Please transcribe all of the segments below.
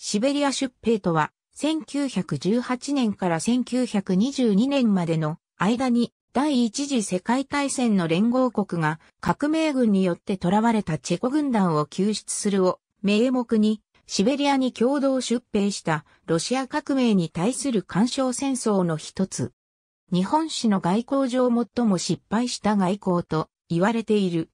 シベリア出兵とは、1918年から1922年までの間に第一次世界大戦の連合国が革命軍によって囚われたチェコ軍団を救出するを名目にシベリアに共同出兵したロシア革命に対する干渉戦争の一つ。日本史の外交上最も失敗した外交と言われている。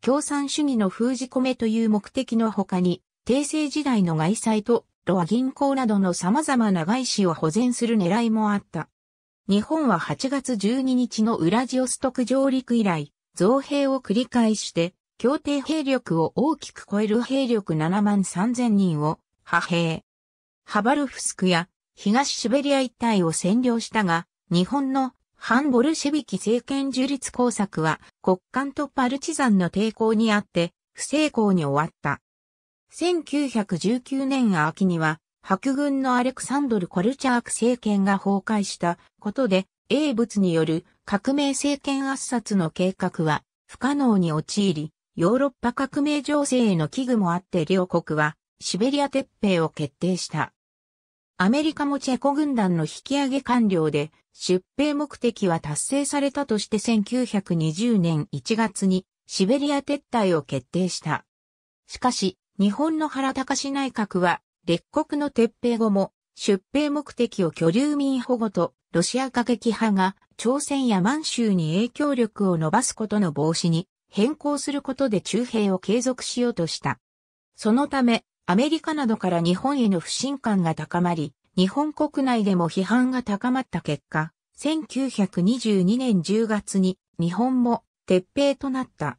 共産主義の封じ込めという目的の他に、帝政時代の外債とロア銀行などの様々な外資を保全する狙いもあった。日本は8月12日のウラジオストク上陸以来、増兵を繰り返して、協定兵力を大きく超える兵力7万3000人を派兵。ハバルフスクや東シベリア一帯を占領したが、日本の反ボルシェビキ政権樹立工作は国間とパルチザンの抵抗にあって不成功に終わった。1919年秋には、白軍のアレクサンドル・コルチャーク政権が崩壊したことで、英仏による革命政権圧殺の計画は不可能に陥り、ヨーロッパ革命情勢への危惧もあって両国はシベリア撤兵を決定した。アメリカもチェコ軍団の引き上げ完了で出兵目的は達成されたとして1920年1月にシベリア撤退を決定した。しかし、日本の原隆内閣は、列国の撤兵後も、出兵目的を居留民保護と、ロシア過激派が、朝鮮や満州に影響力を伸ばすことの防止に、変更することで中兵を継続しようとした。そのため、アメリカなどから日本への不信感が高まり、日本国内でも批判が高まった結果、1922年10月に日本も撤兵となった。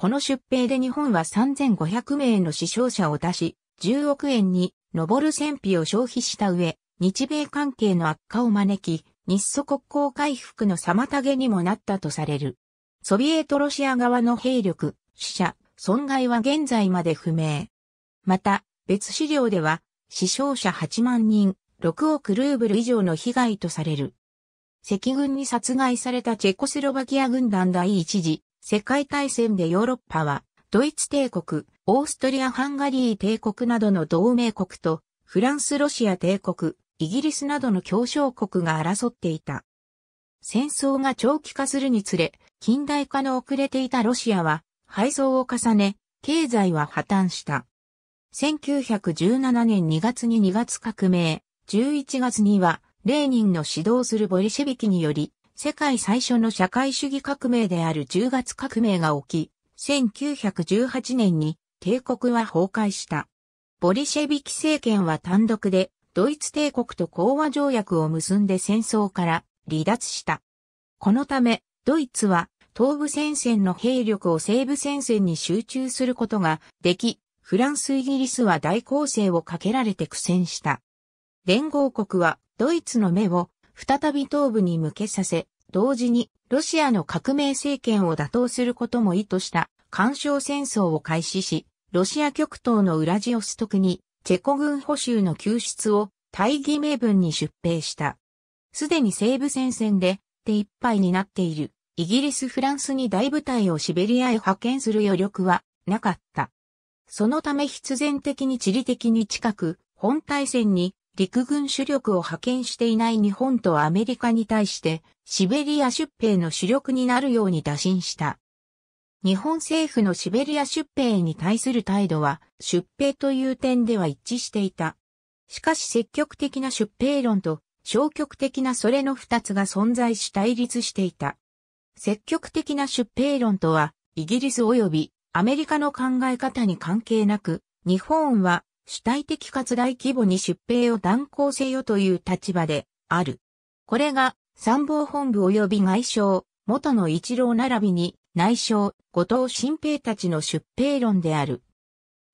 この出兵で日本は3500名の死傷者を出し、10億円に上る戦費を消費した上、日米関係の悪化を招き、日ソ国交回復の妨げにもなったとされる。ソビエトロシア側の兵力、死者、損害は現在まで不明。また、別資料では、死傷者8万人、6億ルーブル以上の被害とされる。赤軍に殺害されたチェコスロバキア軍団第一次世界大戦でヨーロッパは、ドイツ帝国、オーストリア・ハンガリー帝国などの同盟国と、フランス・ロシア帝国、イギリスなどの協商国が争っていた。戦争が長期化するにつれ、近代化の遅れていたロシアは、敗走を重ね、経済は破綻した。1917年2月に2月革命、11月には、レーニンの指導するボリシェビキにより、世界最初の社会主義革命である10月革命が起き、1918年に帝国は崩壊した。ボリシェビキ政権は単独でドイツ帝国と講和条約を結んで戦争から離脱した。このため、ドイツは東部戦線の兵力を西部戦線に集中することができ、フランスイギリスは大攻勢をかけられて苦戦した。連合国はドイツの目を再び東部に向けさせ、同時にロシアの革命政権を打倒することも意図した干渉戦争を開始し、ロシア極東のウラジオストクにチェコ軍補修の救出を大義名分に出兵した。すでに西部戦線で手一杯になっているイギリス・フランスに大部隊をシベリアへ派遣する余力はなかった。そのため必然的に地理的に近く本体戦に陸軍主力を派遣していない日本とアメリカに対してシベリア出兵の主力になるように打診した。日本政府のシベリア出兵に対する態度は出兵という点では一致していた。しかし積極的な出兵論と消極的なそれの二つが存在し対立していた。積極的な出兵論とはイギリス及びアメリカの考え方に関係なく、日本は主体的かつ大規模に出兵を断行せよという立場である。これが参謀本部及び外相、元の一郎並びに内相、後藤新平たちの出兵論である。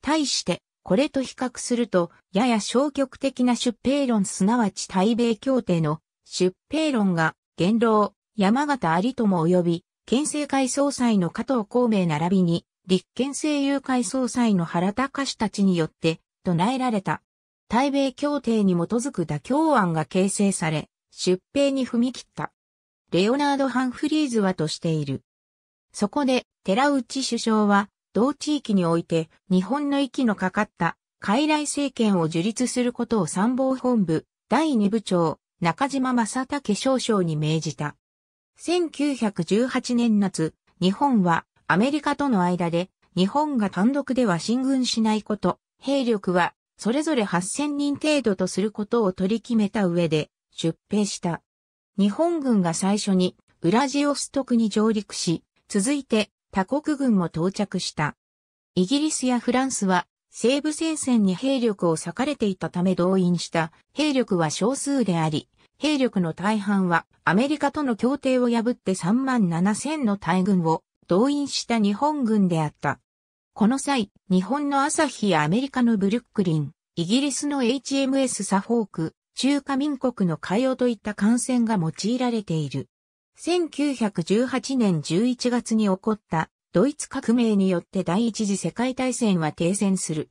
対して、これと比較すると、やや消極的な出兵論すなわち対米協定の出兵論が、元老、山形有友及び、県政会総裁の加藤孔明並びに、立憲政友会総裁の原隆たちによって唱えられた。対米協定に基づく妥協案が形成され、出兵に踏み切った。レオナード・ハンフリーズはとしている。そこで、寺内首相は、同地域において、日本の息のかかった、傀儡政権を樹立することを参謀本部、第二部長、中島正武少将に命じた。1918年夏、日本はアメリカとの間で、日本が単独では進軍しないこと、兵力は、それぞれ8000人程度とすることを取り決めた上で、出兵した。日本軍が最初に、ウラジオストクに上陸し、続いて、他国軍も到着した。イギリスやフランスは、西部戦線に兵力を割かれていたため動員した兵力は少数であり、兵力の大半はアメリカとの協定を破って3万7千の大軍を動員した日本軍であった。この際、日本の朝日やアメリカのブルックリン、イギリスの HMS サフォーク、中華民国の海洋といった艦船が用いられている。1918年11月に起こったドイツ革命によって第一次世界大戦は停戦する。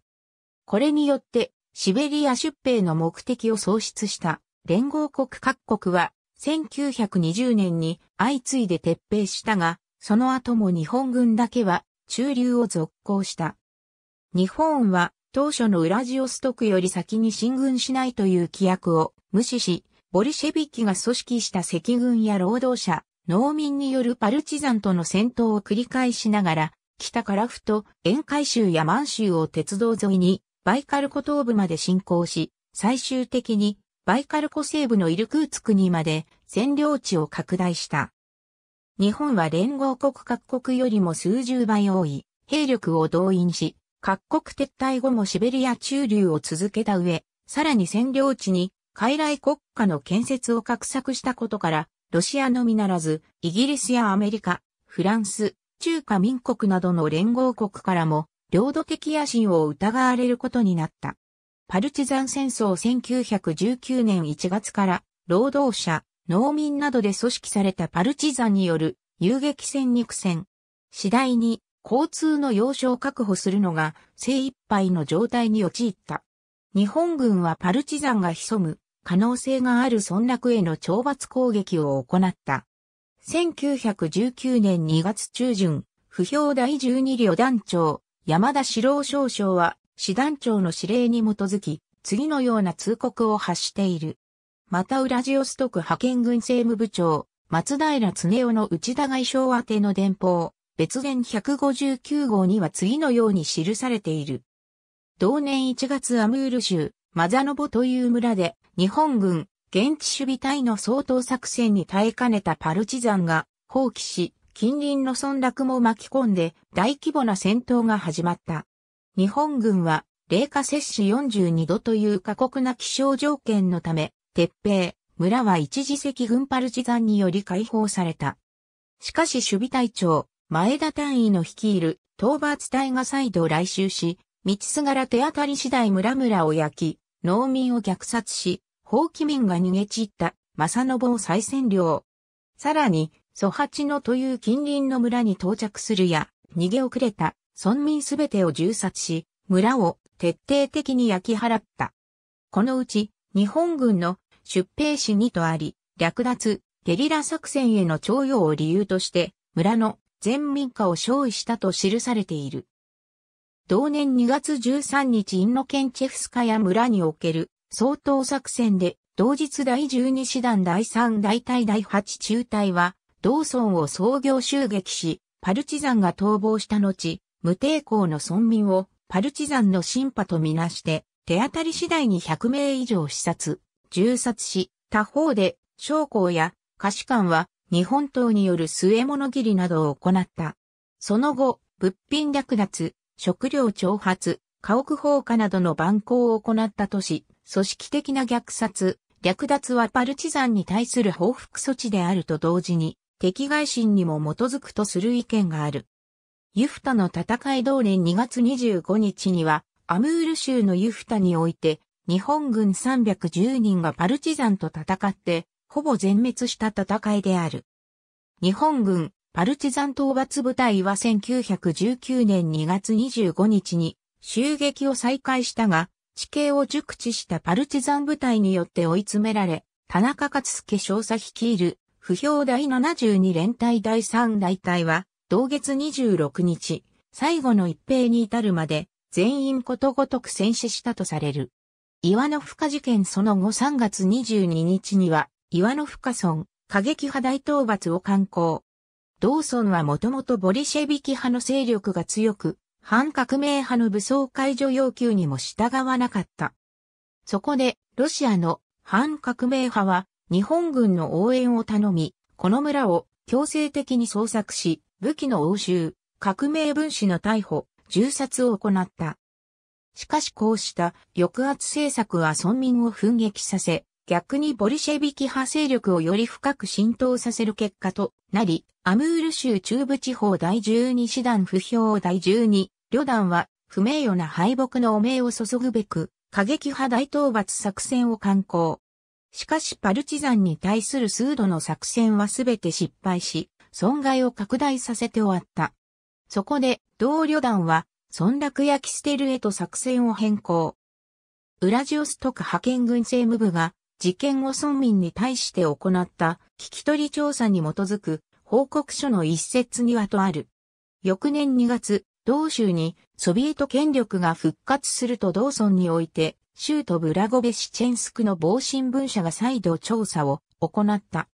これによってシベリア出兵の目的を喪失した連合国各国は1920年に相次いで撤兵したが、その後も日本軍だけは中流を続行した。日本は当初のウラジオストクより先に進軍しないという規約を無視し、ボリシェビキが組織した赤軍や労働者、農民によるパルチザンとの戦闘を繰り返しながら、北からふと沿海州や満州を鉄道沿いにバイカル湖東部まで進行し、最終的にバイカル湖西部のイルクーツクにまで占領地を拡大した。日本は連合国各国よりも数十倍多い兵力を動員し、各国撤退後もシベリア駐留を続けた上、さらに占領地に傀儡国家の建設を画策したことから、ロシアのみならず、イギリスやアメリカ、フランス、中華民国などの連合国からも、領土的野心を疑われることになった。パルチザン戦争1919年1月から、労働者、農民などで組織されたパルチザンによる遊撃戦肉戦。次第に交通の要所を確保するのが精一杯の状態に陥った。日本軍はパルチザンが潜む可能性がある村落への懲罰攻撃を行った。1919年2月中旬、不評第12旅団長、山田四郎少将は、師団長の指令に基づき、次のような通告を発している。またウラジオストク派遣軍政務部長、松平恒夫の内田外相宛ての電報、別言159号には次のように記されている。同年1月アムール州、マザノボという村で、日本軍、現地守備隊の総統作戦に耐えかねたパルチザンが、放棄し、近隣の村落も巻き込んで、大規模な戦闘が始まった。日本軍は、冷夏摂氏42度という過酷な気象条件のため、鉄平、村は一時席軍パルチザンにより解放された。しかし守備隊長、前田単位の率いる討伐隊が再度来襲し、道すがら手当たり次第村々を焼き、農民を虐殺し、放棄民が逃げ散った正信を再占領。さらに、蘇八野という近隣の村に到着するや、逃げ遅れた村民すべてを銃殺し、村を徹底的に焼き払った。このうち、日本軍の出兵死にとあり、略奪、ゲリラ作戦への徴用を理由として、村の全民家を勝利したと記されている。同年2月13日インノケンチェフスカヤ村における総統作戦で、同日第12師団第3大隊第8中隊は、同村を創業襲撃し、パルチザンが逃亡した後、無抵抗の村民をパルチザンの審判とみなして、手当たり次第に100名以上視察、銃殺し、他方で、将校や下士官は日本刀による末物切りなどを行った。その後、物品略奪、食料挑発、家屋放火などの蛮行を行った都市、組織的な虐殺、略奪はパルチザンに対する報復措置であると同時に、敵外心にも基づくとする意見がある。ユフタの戦い同年2月25日には、アムール州のユフタにおいて、日本軍310人がパルチザンと戦って、ほぼ全滅した戦いである。日本軍パルチザン討伐部隊は1919年2月25日に襲撃を再開したが、地形を熟知したパルチザン部隊によって追い詰められ、田中勝助少佐率いる、不評第72連隊第3大隊は、同月26日、最後の一兵に至るまで、全員ことごとく戦死したとされる。岩の深事件その後3月22日には、岩の深村、過激派大討伐を刊行。同村はもともとボリシェビキ派の勢力が強く、反革命派の武装解除要求にも従わなかった。そこで、ロシアの反革命派は、日本軍の応援を頼み、この村を強制的に捜索し、武器の押収、革命分子の逮捕、銃殺を行った。しかしこうした抑圧政策は村民を奮撃させ、逆にボリシェビキ派勢力をより深く浸透させる結果となり、アムール州中部地方第12師団不評第12旅団は不名誉な敗北の汚名を注ぐべく、過激派大討伐作戦を敢行。しかしパルチザンに対する数度の作戦はすべて失敗し、損害を拡大させて終わった。そこで、同旅団は村落焼き捨てるへと作戦を変更。ウラジオストク派遣軍政務部が事件後村民に対して行った聞き取り調査に基づく報告書の一節にはとある。翌年2月、同州にソビエト権力が復活すると同村において、州都ブラゴベシチェンスクの防新聞社が再度調査を行った。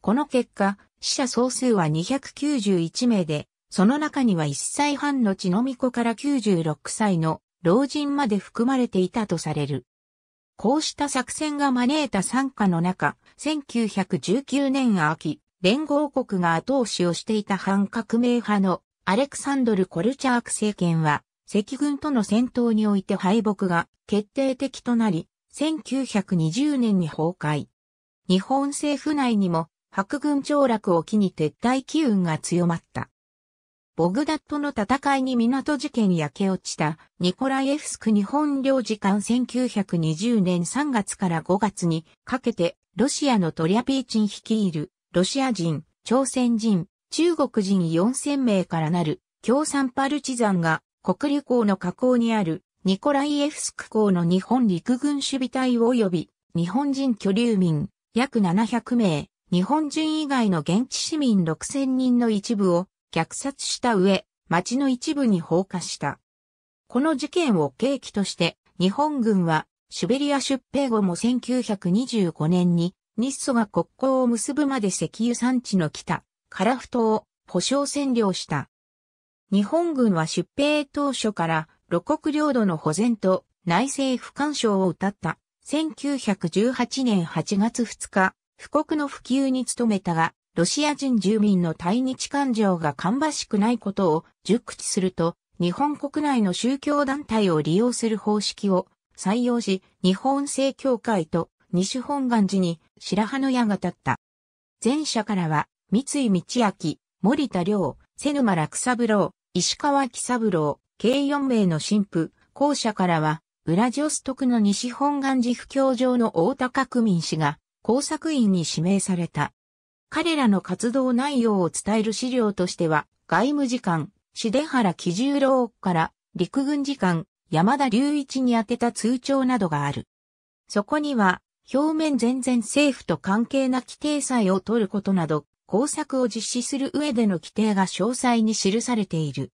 この結果、死者総数は291名で、その中には1歳半の血のみ子から96歳の老人まで含まれていたとされる。こうした作戦が招いた参加の中、1919年秋、連合国が後押しをしていた反革命派のアレクサンドル・コルチャーク政権は、赤軍との戦闘において敗北が決定的となり、1920年に崩壊。日本政府内にも、白軍凋落を機に撤退機運が強まった。ボグダットの戦いに港事件焼け落ちた、ニコライエフスク日本領事館1920年3月から5月にかけて、ロシアのトリアピーチン率いる、ロシア人、朝鮮人、中国人4000名からなる、共産パルチザンが、国立港の河口にある、ニコライエフスク港の日本陸軍守備隊及び、日本人居留民、約700名、日本人以外の現地市民6000人の一部を虐殺した上、町の一部に放火した。この事件を契機として、日本軍は、シベリア出兵後も1925年に、日ソが国交を結ぶまで石油産地の北、カラフトを保証占領した。日本軍は出兵当初から、露国領土の保全と内政不干渉を謳った。1918年8月2日、布国の普及に努めたが、ロシア人住民の対日感情が芳しくないことを熟知すると、日本国内の宗教団体を利用する方式を採用し、日本正教会と西本願寺に白羽の矢が立った。前者からは、三井道明、森田良、瀬沼楽三郎、石川喜三郎、計4名の神父、後者からは、ウラジオストクの西本願寺布教場の大高区民氏が工作員に指名された。彼らの活動内容を伝える資料としては、外務次官、シ出原喜十郎から陸軍次官、山田隆一に宛てた通帳などがある。そこには、表面全然政府と関係なき体裁を取ることなど、工作を実施する上での規定が詳細に記されている。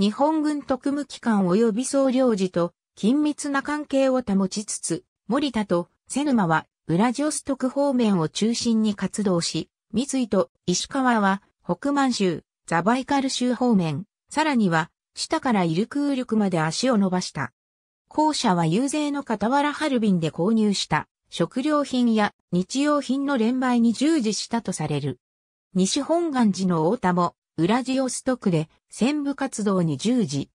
日本軍特務機関及び総領事と緊密な関係を保ちつつ、森田と瀬沼はウラジオストク方面を中心に活動し、三井と石川は北満州、ザバイカル州方面、さらには下からイルクークまで足を伸ばした。後者は遊勢の傍らハルビンで購入した食料品や日用品の連売に従事したとされる。西本願寺の太田もウラジオストクで専務活動に従事。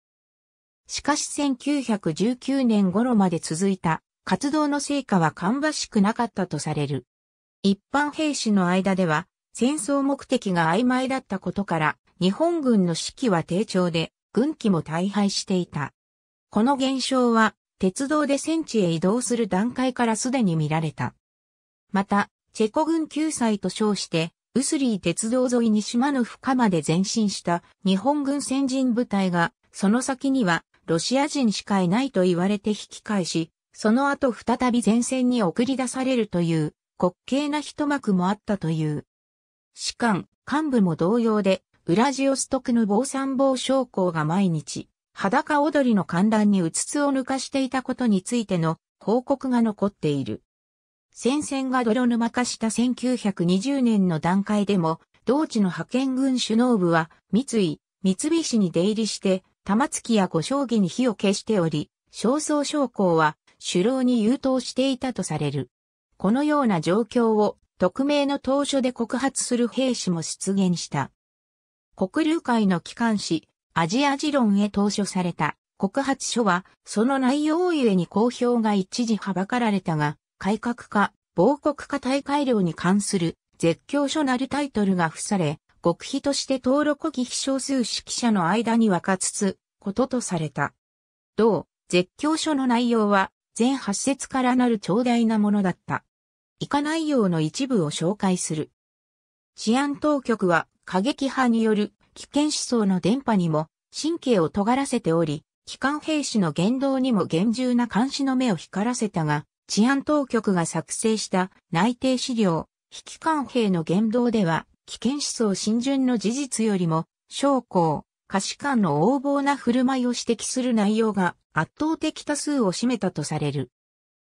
しかし1919年頃まで続いた活動の成果は芳しくなかったとされる。一般兵士の間では戦争目的が曖昧だったことから日本軍の士気は低調で軍機も大敗していた。この現象は鉄道で戦地へ移動する段階からすでに見られた。また、チェコ軍救済と称して、ウスリー鉄道沿いに島の深まで前進した日本軍先人部隊が、その先にはロシア人しかいないと言われて引き返し、その後再び前線に送り出されるという滑稽な一幕もあったという。士官、幹部も同様で、ウラジオストクの防散防将校が毎日、裸踊りの観覧にうつつを抜かしていたことについての報告が残っている。戦線が泥沼化した1920年の段階でも、同地の派遣軍首脳部は、三井、三菱に出入りして、玉突きや五将棋に火を消しており、焦燥将校は、首脳に優等していたとされる。このような状況を匿名の当初で告発する兵士も出現した。黒流会の機関紙、アジアロ論へ投書された告発書は、その内容ゆえに公表が一時はばかられたが、改革化、亡国化大改良に関する絶叫書なるタイトルが付され、極秘として登録議非少数指揮者の間に分かつつ、こととされた。同、絶叫書の内容は、全8節からなる長大なものだった。以下内容の一部を紹介する。治安当局は過激派による危険思想の伝播にも神経を尖らせており、機関兵士の言動にも厳重な監視の目を光らせたが、治安当局が作成した内定資料、引機官兵の言動では、危険思想新順の事実よりも、将校、可視官の横暴な振る舞いを指摘する内容が圧倒的多数を占めたとされる。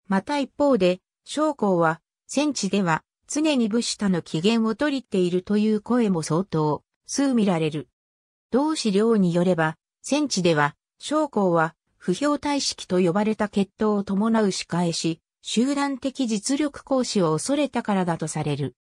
また一方で、将校は戦地では常に武士他の機嫌を取りっているという声も相当数見られる。同資料によれば、戦地では、将校は不評体式と呼ばれた血統を伴う仕返し、集団的実力行使を恐れたからだとされる。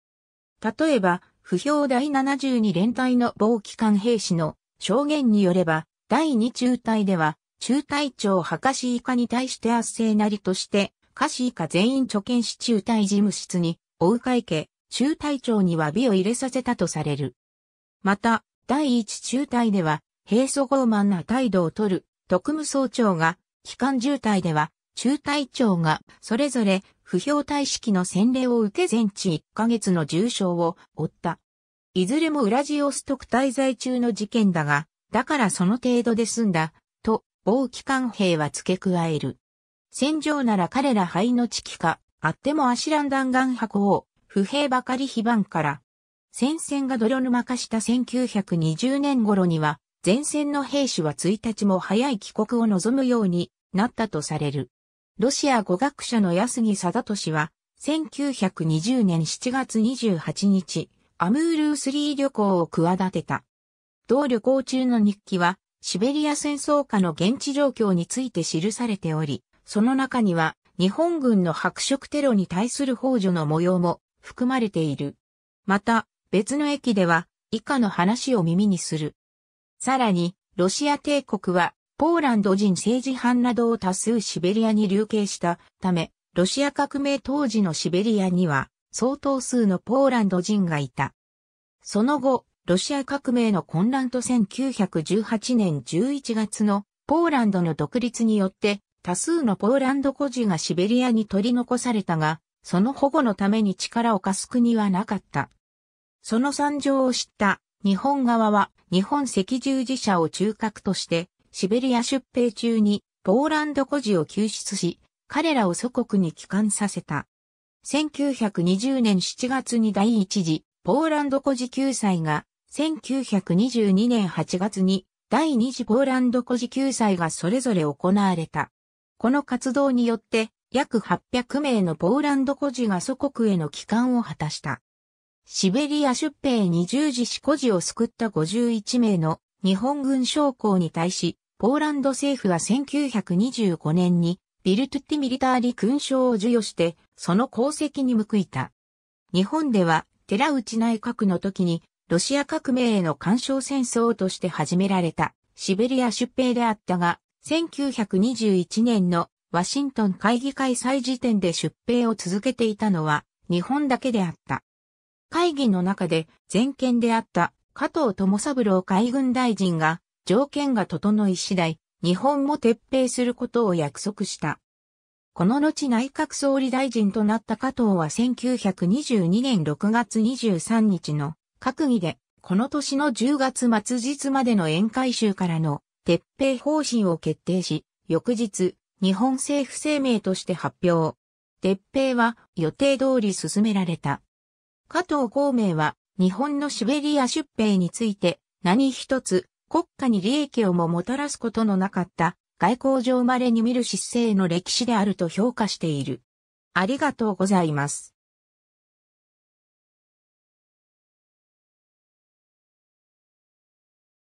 例えば、不評第72連隊の某機関兵士の証言によれば、第2中隊では、中隊長博士以下に対して圧政なりとして、カシ以下全員貯金し中隊事務室に、追う会家、中隊長には美を入れさせたとされる。また、第一中隊では、平素傲慢な態度をとる、特務総長が、機関中隊では、中隊長が、それぞれ、不評退式の洗礼を受け全治1ヶ月の重傷を負った。いずれもウラジオストク滞在中の事件だが、だからその程度で済んだ、と、某機関兵は付け加える。戦場なら彼ら灰の地機か、あってもアシラン弾丸箱を、不平ばかり非番から。戦線が泥沼化した1920年頃には、前線の兵士は1日も早い帰国を望むようになったとされる。ロシア語学者の安木貞俊は、1920年7月28日、アムールースリー旅行を企てた。同旅行中の日記は、シベリア戦争下の現地状況について記されており、その中には日本軍の白色テロに対する法助の模様も含まれている。また、別の駅では以下の話を耳にする。さらに、ロシア帝国はポーランド人政治犯などを多数シベリアに流刑したため、ロシア革命当時のシベリアには相当数のポーランド人がいた。その後、ロシア革命の混乱と1918年11月のポーランドの独立によって多数のポーランド孤児がシベリアに取り残されたが、その保護のために力を貸す国はなかった。その惨状を知った日本側は日本赤十字社を中核としてシベリア出兵中にポーランド孤児を救出し、彼らを祖国に帰還させた。1920年7月に第一次ポーランド孤児救済が、1922年8月に第二次ポーランド孤児救済がそれぞれ行われた。この活動によって約800名のポーランド孤児が祖国への帰還を果たした。シベリア出兵に従事死孤児を救った51名の日本軍将校に対し、ポーランド政府は1925年にビルトゥッティミリターリ勲章を授与して、その功績に報いた。日本では寺内内閣の時にロシア革命への干渉戦争として始められたシベリア出兵であったが、1921年のワシントン会議開催時点で出兵を続けていたのは日本だけであった。会議の中で全権であった加藤智三郎海軍大臣が条件が整い次第日本も撤兵することを約束した。この後内閣総理大臣となった加藤は1922年6月23日の閣議でこの年の10月末日までの宴会集からの撤兵方針を決定し、翌日、日本政府声明として発表。撤兵は予定通り進められた。加藤孔明は日本のシベリア出兵について何一つ国家に利益をももたらすことのなかった外交上稀に見る失勢の歴史であると評価している。ありがとうございます。